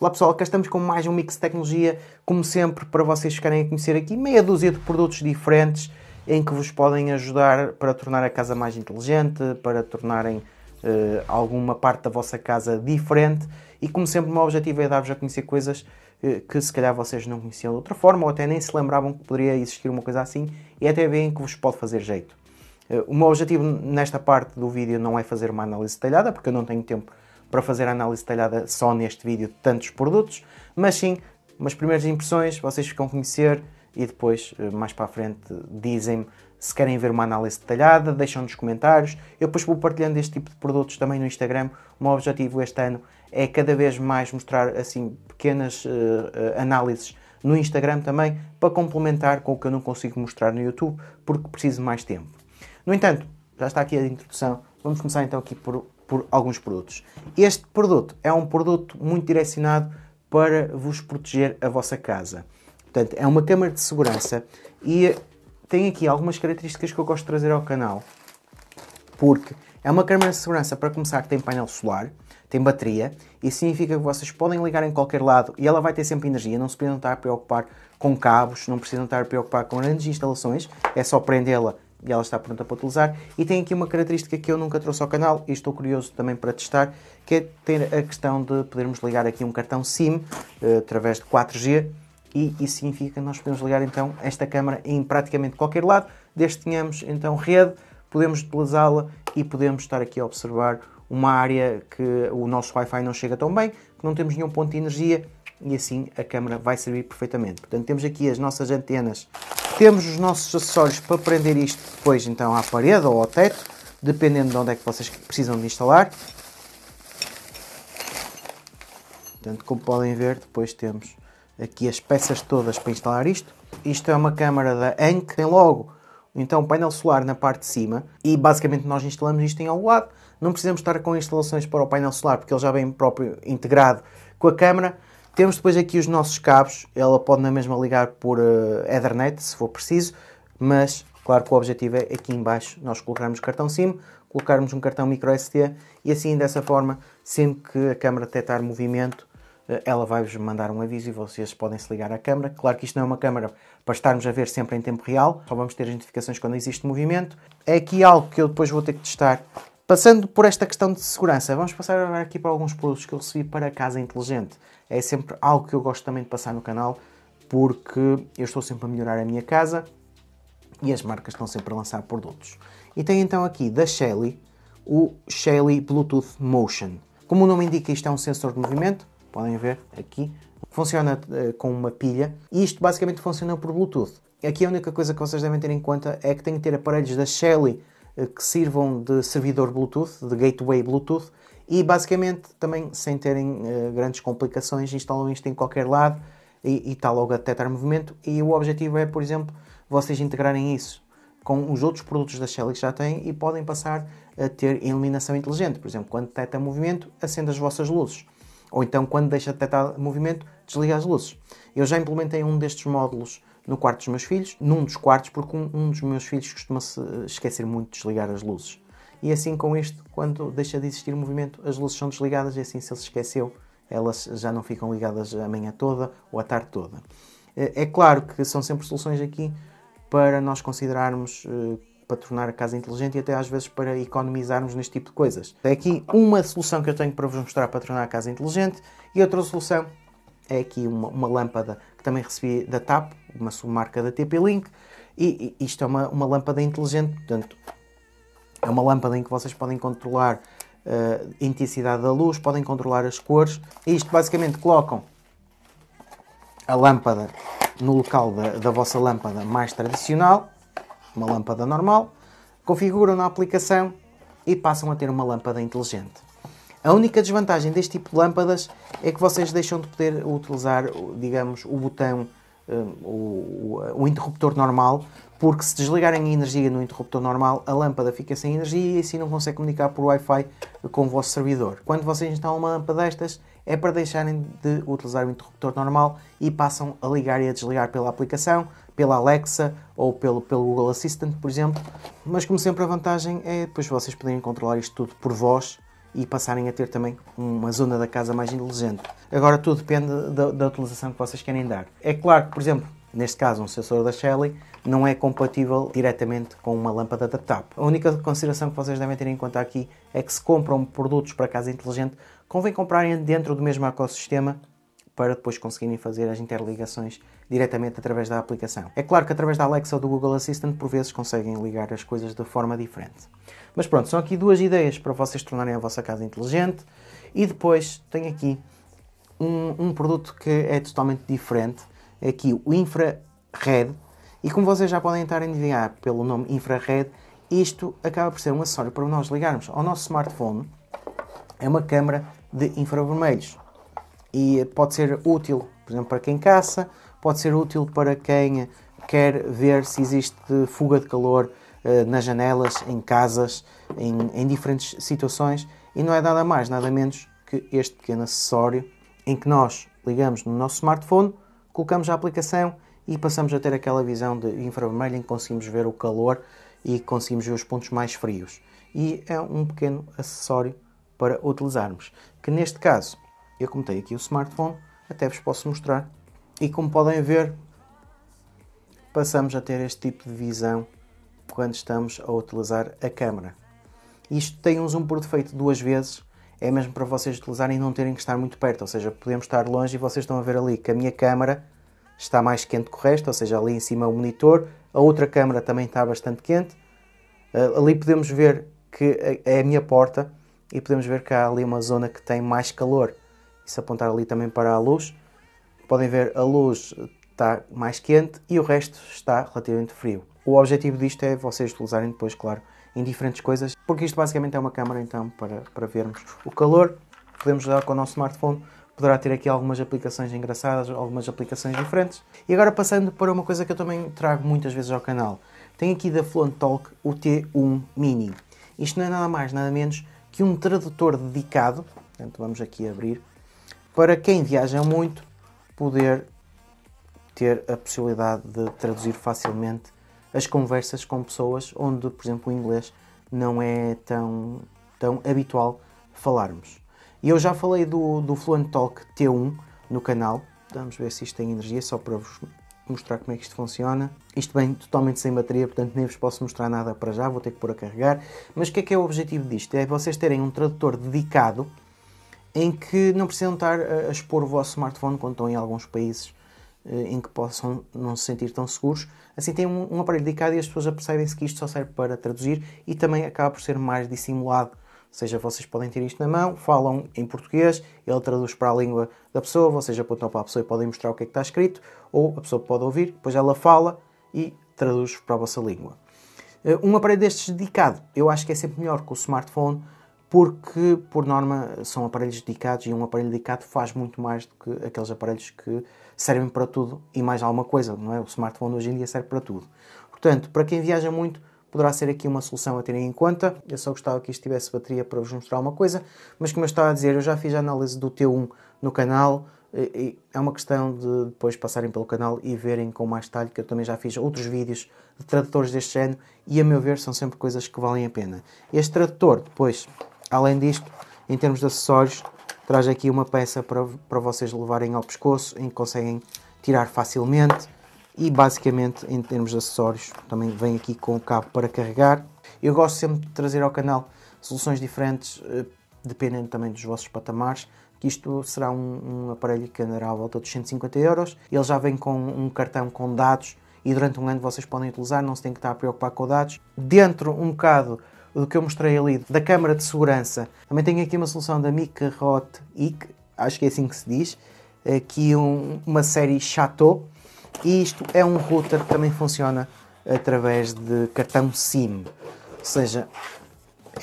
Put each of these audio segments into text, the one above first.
Olá pessoal, cá estamos com mais um mix de tecnologia, como sempre, para vocês ficarem a conhecer aqui meia dúzia de produtos diferentes em que vos podem ajudar para tornar a casa mais inteligente, para tornarem eh, alguma parte da vossa casa diferente e, como sempre, o meu objetivo é dar-vos a conhecer coisas eh, que se calhar vocês não conheciam de outra forma ou até nem se lembravam que poderia existir uma coisa assim e é até bem que vos pode fazer jeito. Eh, o meu objetivo nesta parte do vídeo não é fazer uma análise detalhada, porque eu não tenho tempo para fazer análise detalhada só neste vídeo de tantos produtos, mas sim, umas primeiras impressões, vocês ficam a conhecer e depois, eh, mais para a frente, dizem-me se querem ver uma análise detalhada, deixam nos comentários. Eu depois vou partilhando este tipo de produtos também no Instagram. O meu objetivo este ano é cada vez mais mostrar assim pequenas uh, análises no Instagram também para complementar com o que eu não consigo mostrar no YouTube porque preciso mais tempo. No entanto, já está aqui a introdução. Vamos começar então aqui por por alguns produtos. Este produto é um produto muito direcionado para vos proteger a vossa casa. Portanto, é uma câmara de segurança e tem aqui algumas características que eu gosto de trazer ao canal. Porque é uma câmara de segurança, para começar, que tem painel solar, tem bateria, isso significa que vocês podem ligar em qualquer lado e ela vai ter sempre energia, não se precisam estar a preocupar com cabos, não precisam estar a preocupar com grandes instalações, é só prendê-la e ela está pronta para utilizar. E tem aqui uma característica que eu nunca trouxe ao canal e estou curioso também para testar, que é ter a questão de podermos ligar aqui um cartão SIM eh, através de 4G e isso significa que nós podemos ligar então esta câmera em praticamente qualquer lado, desde que tenhamos então rede, podemos utilizá-la e podemos estar aqui a observar uma área que o nosso Wi-Fi não chega tão bem, que não temos nenhum ponto de energia e assim a câmera vai servir perfeitamente. Portanto, temos aqui as nossas antenas temos os nossos acessórios para prender isto depois então à parede ou ao teto, dependendo de onde é que vocês precisam de instalar. Portanto, como podem ver, depois temos aqui as peças todas para instalar isto. Isto é uma câmara da Anke tem logo então painel solar na parte de cima e basicamente nós instalamos isto em algum lado. Não precisamos estar com instalações para o painel solar porque ele já vem próprio integrado com a câmara. Temos depois aqui os nossos cabos, ela pode na mesma ligar por uh, Ethernet se for preciso, mas claro que o objetivo é aqui embaixo nós colocarmos cartão SIM, colocarmos um cartão microSD e assim dessa forma, sempre que a câmera detectar movimento, eh, ela vai-vos mandar um aviso e vocês podem se ligar à câmera. Claro que isto não é uma câmera para estarmos a ver sempre em tempo real, só vamos ter as notificações quando existe movimento. É aqui algo que eu depois vou ter que testar Passando por esta questão de segurança, vamos passar agora aqui para alguns produtos que eu recebi para casa inteligente. É sempre algo que eu gosto também de passar no canal, porque eu estou sempre a melhorar a minha casa e as marcas estão sempre a lançar produtos. E tem então aqui da Shelly o Shelly Bluetooth Motion. Como o nome indica, isto é um sensor de movimento, podem ver aqui. Funciona eh, com uma pilha e isto basicamente funciona por Bluetooth. Aqui a única coisa que vocês devem ter em conta é que têm que ter aparelhos da Shelly eh, que sirvam de servidor Bluetooth, de gateway Bluetooth, e basicamente também sem terem uh, grandes complicações, instalam isto em qualquer lado e está logo a detectar movimento. E o objetivo é, por exemplo, vocês integrarem isso com os outros produtos da Shelly que já têm e podem passar a ter iluminação inteligente. Por exemplo, quando detecta movimento, acende as vossas luzes. Ou então, quando deixa de detectar movimento, desliga as luzes. Eu já implementei um destes módulos no quarto dos meus filhos, num dos quartos, porque um, um dos meus filhos costuma-se eh, esquecer muito de desligar as luzes. E assim com isto, quando deixa de existir movimento, as luzes são desligadas e assim se ele se esqueceu, elas já não ficam ligadas a manhã toda ou a tarde toda. Eh, é claro que são sempre soluções aqui para nós considerarmos eh, para tornar a casa inteligente e até às vezes para economizarmos neste tipo de coisas. É aqui uma solução que eu tenho para vos mostrar para tornar a casa inteligente e outra solução é aqui uma, uma lâmpada que também recebi da TAP, uma submarca da TP-Link, e, e, isto é uma, uma lâmpada inteligente, portanto, é uma lâmpada em que vocês podem controlar uh, eh, a intensidade da luz, podem controlar as cores, e isto basicamente colocam a lâmpada no local da, da vossa lâmpada mais tradicional, uma lâmpada normal, configuram na aplicação e passam a ter uma lâmpada inteligente. A única desvantagem deste tipo de lâmpadas é que vocês deixam de poder utilizar, digamos, o botão, hum, o, o, interruptor normal, porque se desligarem a energia no interruptor normal, a lâmpada fica sem energia e assim não consegue comunicar por Wi-Fi com o vosso servidor. Quando vocês instalam uma lâmpada destas, é para deixarem de utilizar o interruptor normal e passam a ligar e a desligar pela aplicação, pela Alexa ou pelo, pelo Google Assistant, por exemplo. Mas como sempre a vantagem é depois vocês poderem controlar isto tudo por voz e passarem a ter também uma zona da casa mais inteligente. Agora tudo depende da, da utilização que vocês querem dar. É claro que, por exemplo, neste caso um sensor da Shelly, não é compatível diretamente com uma lâmpada da TAP. A única consideração que vocês devem ter em conta aqui é que se compram produtos para casa inteligente, convém comprarem dentro do mesmo ecossistema para depois conseguirem fazer as interligações diretamente através da aplicação. É claro que através da Alexa ou do Google Assistant por vezes conseguem ligar as coisas de forma diferente. Mas pronto, são aqui duas ideias para vocês tornarem a vossa casa inteligente e depois tenho aqui um, um produto que é totalmente diferente, é aqui o InfraRed e como vocês já podem estar a adivinhar pelo nome InfraRed, isto acaba por ser um acessório para nós ligarmos ao nosso smartphone. É uma câmara de infravermelhos e pode ser útil, por exemplo, para quem caça pode ser útil para quem quer ver se existe fuga de calor eh, nas janelas, em casas, em, em diferentes situações e não é nada mais, nada menos que este pequeno acessório em que nós ligamos no nosso smartphone, colocamos a aplicação e passamos a ter aquela visão de infravermelho em que conseguimos ver o calor e conseguimos ver os pontos mais frios. E é um pequeno acessório para utilizarmos, que neste caso, eu como tenho aqui o smartphone, até vos posso mostrar e como podem ver, passamos a ter este tipo de visão quando estamos a utilizar a câmera. Isto tem um zoom por defeito duas vezes, é mesmo para vocês utilizarem e não terem que estar muito perto, ou seja, podemos estar longe e vocês estão a ver ali que a minha câmera está mais quente que o resto, ou seja, ali em cima o monitor, a outra câmera também está bastante quente. Eh, ali podemos ver que é a minha porta e podemos ver que há ali uma zona que tem mais calor. E se apontar ali também para a luz, Podem ver a luz está mais quente e o resto está relativamente frio. O objetivo disto é vocês utilizarem depois, claro, em diferentes coisas, porque isto basicamente é uma câmara então para, para vermos o calor. Podemos usar com o nosso smartphone, poderá ter aqui algumas aplicações engraçadas, algumas aplicações diferentes. E agora passando para uma coisa que eu também trago muitas vezes ao canal. tem aqui da Fluent Talk o T1 Mini. Isto não é nada mais, nada menos que um tradutor dedicado, portanto vamos aqui abrir, para quem viaja muito poder ter a possibilidade de traduzir facilmente as conversas com pessoas onde, por exemplo, o inglês não é tão, tão habitual falarmos. E eu já falei do, do Fluent Talk T1 no canal. Vamos ver se isto tem energia, só para vos mostrar como é que isto funciona. Isto vem totalmente sem bateria, portanto nem vos posso mostrar nada para já, vou ter que pôr a carregar. Mas o que é que é o objetivo disto? É vocês terem um tradutor dedicado em que não precisam estar a expor o vosso smartphone quando estão em alguns países eh, em que possam não se sentir tão seguros. Assim tem um, um, aparelho dedicado e as pessoas apercebem-se que isto só serve para traduzir e também acaba por ser mais dissimulado. Ou seja, vocês podem ter isto na mão, falam em português, ele traduz para a língua da pessoa, vocês apontam para a pessoa e podem mostrar o que é que está escrito, ou a pessoa pode ouvir, depois ela fala e traduz para a vossa língua. Eh, um aparelho destes dedicado, eu acho que é sempre melhor que o smartphone, porque, por norma, são aparelhos dedicados e um aparelho dedicado faz muito mais do que aqueles aparelhos que servem para tudo e mais alguma coisa, não é? O smartphone hoje em dia serve para tudo. Portanto, para quem viaja muito, poderá ser aqui uma solução a terem em conta. Eu só gostava que isto tivesse bateria para vos mostrar uma coisa, mas como eu estava a dizer, eu já fiz a análise do T1 no canal. É uma questão de depois passarem pelo canal e verem com mais detalhe, que eu também já fiz outros vídeos de tradutores deste género e, a meu ver, são sempre coisas que valem a pena. Este tradutor, depois, Além disto, em termos de acessórios, traz aqui uma peça para, para vocês levarem ao pescoço em que conseguem tirar facilmente e basicamente em termos de acessórios também vem aqui com o cabo para carregar. Eu gosto sempre de trazer ao canal soluções diferentes eh, dependendo também dos vossos patamares que isto será um, um aparelho que andará à volta dos 150 euros. Ele já vem com um cartão com dados e durante um ano vocês podem utilizar, não se tem que estar a preocupar com dados. Dentro um bocado do que eu mostrei ali, da câmara de segurança. Também tenho aqui uma solução da Mika IC, acho que é assim que se diz, aqui eh, um, uma série Chateau, e isto é um router que também funciona através de cartão SIM. Ou seja,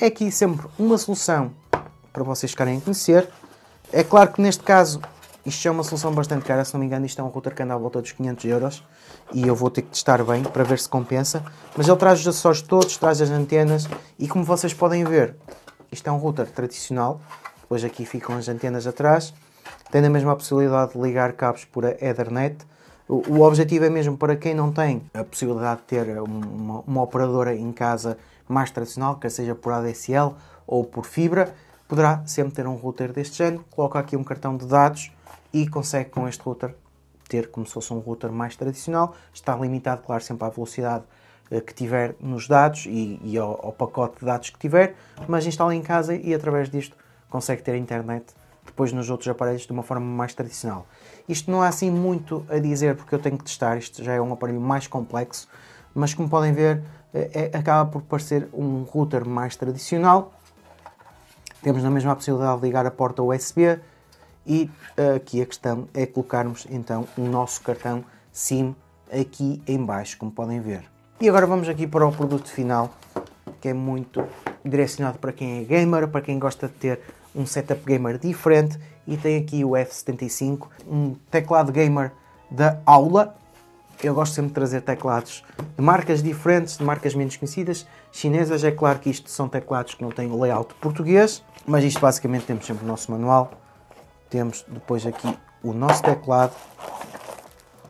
é aqui sempre uma solução para vocês ficarem a conhecer. É claro que neste caso isto é uma solução bastante cara, se não me engano, isto é um router que anda à volta dos 500 euros e eu vou ter que testar bem para ver se compensa. Mas ele traz os acessórios todos, traz as antenas e como vocês podem ver, isto é um router tradicional, depois aqui ficam as antenas atrás, tem a mesma possibilidade de ligar cabos por Ethernet. O, o objetivo é mesmo para quem não tem a possibilidade de ter uma, uma operadora em casa mais tradicional, quer seja por ADSL ou por fibra, poderá sempre ter um router deste género, coloca aqui um cartão de dados e consegue com este router ter como se fosse um router mais tradicional, está limitado, claro, sempre à velocidade eh, que tiver nos dados e, e ao, ao, pacote de dados que tiver, mas instala em casa e através disto consegue ter a internet depois nos outros aparelhos de uma forma mais tradicional. Isto não há assim muito a dizer porque eu tenho que testar, isto já é um aparelho mais complexo, mas como podem ver eh, é, acaba por parecer um router mais tradicional, temos na mesma a possibilidade de ligar a porta USB e eh, aqui a questão é colocarmos então o nosso cartão SIM aqui em baixo, como podem ver. E agora vamos aqui para o produto final, que é muito direcionado para quem é gamer, para quem gosta de ter um setup gamer diferente e tem aqui o F75, um teclado gamer da aula, eu gosto sempre de trazer teclados de marcas diferentes, de marcas menos conhecidas, chinesas. É claro que isto são teclados que não têm o layout português, mas isto basicamente temos sempre o nosso manual. Temos depois aqui o nosso teclado.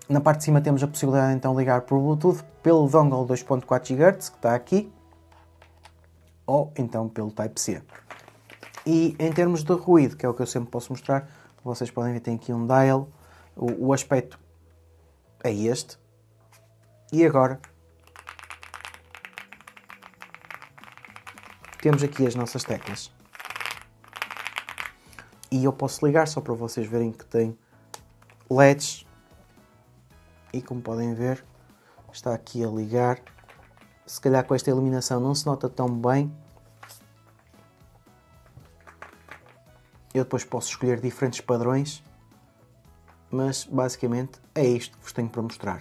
Na parte de cima temos a possibilidade então de ligar por Bluetooth pelo dongle 2.4 GHz que está aqui ou então pelo Type-C. E em termos de ruído, que é o que eu sempre posso mostrar, vocês podem ver tem aqui um dial, o, o aspecto é este. E agora temos aqui as nossas teclas. E eu posso ligar só para vocês verem que tem LEDs. E como podem ver, está aqui a ligar. Se calhar com esta iluminação não se nota tão bem. Eu depois posso escolher diferentes padrões mas basicamente é isto que vos tenho para mostrar.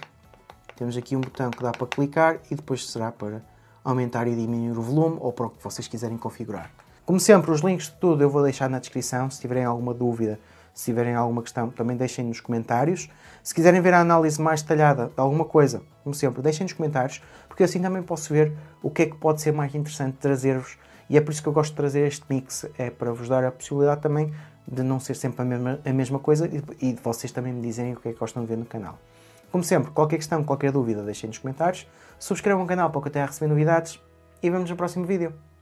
Temos aqui um botão que dá para clicar e depois será para aumentar e diminuir o volume ou para o que vocês quiserem configurar. Como sempre, os links de tudo eu vou deixar na descrição. Se tiverem alguma dúvida, se tiverem alguma questão, também deixem nos comentários. Se quiserem ver a análise mais detalhada de alguma coisa, como sempre, deixem nos comentários, porque assim também posso ver o que é que pode ser mais interessante trazer-vos. E é por isso que eu gosto de trazer este mix, é para vos dar a possibilidade também de não ser sempre a mesma, a mesma coisa e, de vocês também me dizerem o que é que gostam de ver no canal. Como sempre, qualquer questão, qualquer dúvida, deixem nos comentários. Subscrevam o canal para que eu tenha a receber novidades e vemos no próximo vídeo.